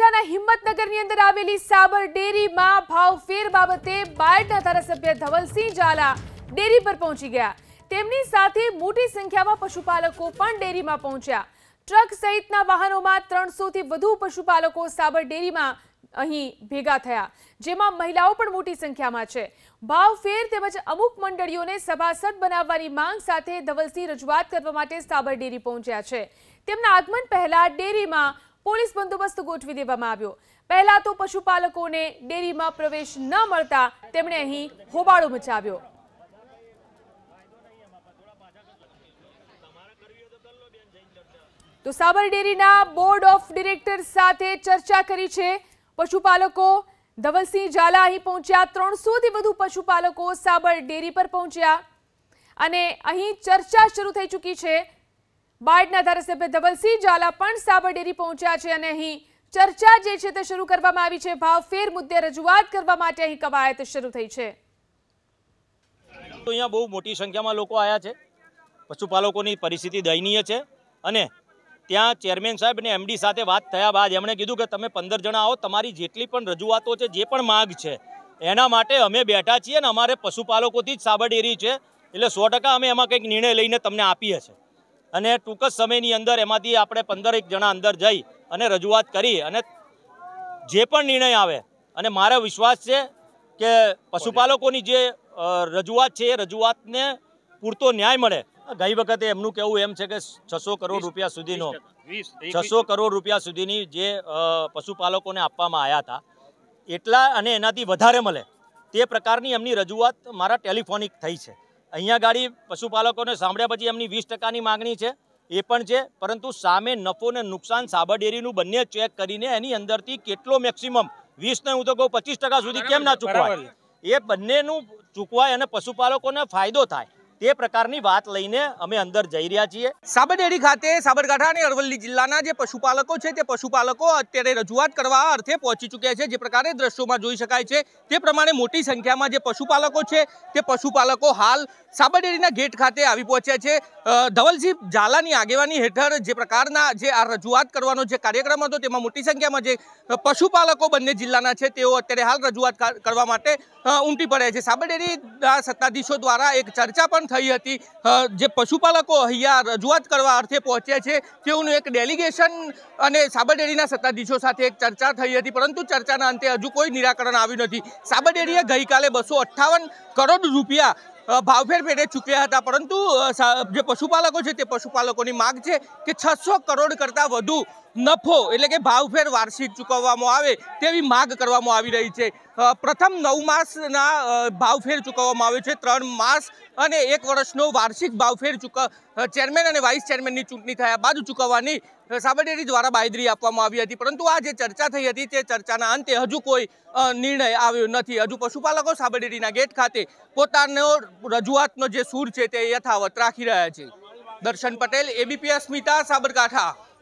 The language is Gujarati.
તાના હિંમતનગરની અંદર આવેલી સાબર ડેરીમાં ભાવ ફેર બાબતે બાયટા ธาร સભ્ય ધવલસિંહ જાલા ડેરી પર પહોંચી ગયા તેમની સાથે મોટી સંખ્યામાં પશુપાલકો પણ ડેરીમાં પહોંચ્યા ટ્રક સહિતના વાહનોમાં 300 થી વધુ પશુપાલકો સાબર ડેરીમાં અહીં ભેગા થયા જેમાં મહિલાઓ પણ મોટી સંખ્યામાં છે ભાવ ફેર તેમજ અમુક મંડળીઓને સભા સદ બનાવવાની માંગ સાથે ધવલસિંહ રજવાત કરવા માટે સાબર ડેરી પહોંચ્યા છે તેમનું આગમન પહેલા ડેરીમાં પોલીસ બંદોબસ્ત ગોઠવી દેવામાં આવ્યો પહેલા તો પશુપાલકોને ડેરીમાં પ્રવેશ ન મળતા તેમણે અહીં હોબાળો મચાવ્યો તો સાબરડેરીના બોર્ડ ઓફ ડિરેક્ટર સાથે ચર્ચા કરી છે પશુપાલકો ધવલસિંહ ઝાલા અહીં પહોંચ્યા ત્રણસોથી વધુ પશુપાલકો સાબર ડેરી પર પહોંચ્યા અને અહીં ચર્ચા શરૂ થઈ ચૂકી છે બાયડના ધારાસભ્ય ધવલસિંહ ઝાલા પણ સાબરડેરી પહોંચ્યા છે અને અહીં ચર્ચા જે છે તે શરૂ કરવામાં આવી છે ભાવ ફેર મુદ્દે રજૂઆત કરવા માટે અહીં કવાયત શરૂ થઈ છે તો અહીંયા બહુ મોટી સંખ્યામાં લોકો આવ્યા છે પશુપાલકોની પરિસ્થિતિ દયનીય છે અને ત્યાં ચેરમેન સાહેબ અને એમડી સાથે વાત થયા બાદ એમણે કીધું કે તમે પંદર જણા આવો તમારી જેટલી પણ રજૂઆતો છે જે પણ માગ છે એના માટે અમે બેઠા છીએ અને અમારે પશુપાલકોથી જ સાબર ડેરી છે એટલે સો અમે એમાં કંઈક નિર્ણય લઈને તમને આપીએ છીએ અને ટૂંક જ સમયની અંદર એમાંથી આપણે પંદર એક જણા અંદર જઈ અને રજૂઆત કરી અને જે પણ નિર્ણય આવે અને મારો વિશ્વાસ છે કે પશુપાલકોની જે રજૂઆત છે એ રજૂઆતને પૂરતો ન્યાય મળે ગઈ વખતે એમનું કહેવું એમ છે કે છસો કરોડ રૂપિયા સુધીનો છસો કરોડ રૂપિયા સુધીની જે પશુપાલકોને આપવામાં આવ્યા હતા એટલા અને એનાથી વધારે મળે તે પ્રકારની એમની રજૂઆત મારા ટેલિફોનિક થઈ છે અહીંયા ગાડી પશુપાલકોને સાંભળ્યા પછી એમની વીસ ટકાની માગણી છે એ પણ છે પરંતુ સામે નફો ને નુકસાન સાબરડેરીનું બંને ચેક કરીને એની અંદરથી કેટલો મેક્સિમમ ને હું તો કહું પચીસ સુધી કેમ ના ચૂકવાય એ બંનેનું ચૂકવાય અને પશુપાલકોને ફાયદો થાય તે પ્રકારની વાત લઈને અમે અંદર જઈ રહ્યા છીએ સાબરડેરી ખાતે સાબરકાંઠા અને અરવલ્લી જિલ્લાના જે પશુપાલકો છે તે પશુપાલકો અત્યારે રજૂઆત કરવા અર્થે પહોંચી ચૂક્યા છે જે પ્રકારે દ્રશ્યોમાં જોઈ શકાય છે તે પ્રમાણે મોટી સંખ્યામાં જે પશુપાલકો છે તે પશુપાલકો હાલ સાબરડેરીના ગેટ ખાતે આવી પહોંચ્યા છે ધવલસિંહ ઝાલાની આગેવાની હેઠળ જે પ્રકારના જે આ રજૂઆત કરવાનો જે કાર્યક્રમ હતો તેમાં મોટી સંખ્યામાં જે પશુપાલકો બંને જિલ્લાના છે તેઓ અત્યારે હાલ રજૂઆત કરવા માટે ઉમટી પડ્યા છે સાબરડેરીના સત્તાધીશો દ્વારા એક ચર્ચા પણ થઈ હતી જે પશુપાલકો અહીંયા રજૂઆત કરવા અર્થે પહોંચ્યા છે તેઓનું એક ડેલિગેશન અને સાબરડેરીના સત્તાધીશો સાથે એક ચર્ચા થઈ હતી પરંતુ ચર્ચાના અંતે હજુ કોઈ નિરાકરણ આવ્યું નથી સાબરડેરીએ ગઈકાલે બસો કરોડ રૂપિયા ભાવફેર પેટે ચૂક્યા હતા પરંતુ જે પશુપાલકો છે તે પશુપાલકોની માગ છે કે છસો કરોડ કરતાં વધુ નફો એટલે કે ભાવફેર વાર્ષિક ચૂકવવામાં આવે તેવી માગ કરવામાં આવી રહી છે પ્રથમ નવ માસના ભાવફેર ચૂકવવામાં આવે છે ત્રણ માસ અને એક વર્ષનો વાર્ષિક ભાવફેર ચૂકવ ચેરમેન અને વાઇસ ચેરમેનની ચૂંટણી થયા બાદ ચૂકવવાની સાબરડેરી દ્વારા બાયદરી આપવામાં આવી હતી પરંતુ આ જે ચર્ચા થઈ હતી તે ચર્ચાના અંતે હજુ કોઈ નિર્ણય આવ્યો નથી હજુ પશુપાલકો સાબરડેરીના ગેટ ખાતે પોતાનો રજૂઆતનો જે સૂર છે તે યથાવત રાખી રહ્યા છે દર્શન પટેલ એબીપી અસ્મિતા સાબરકાંઠા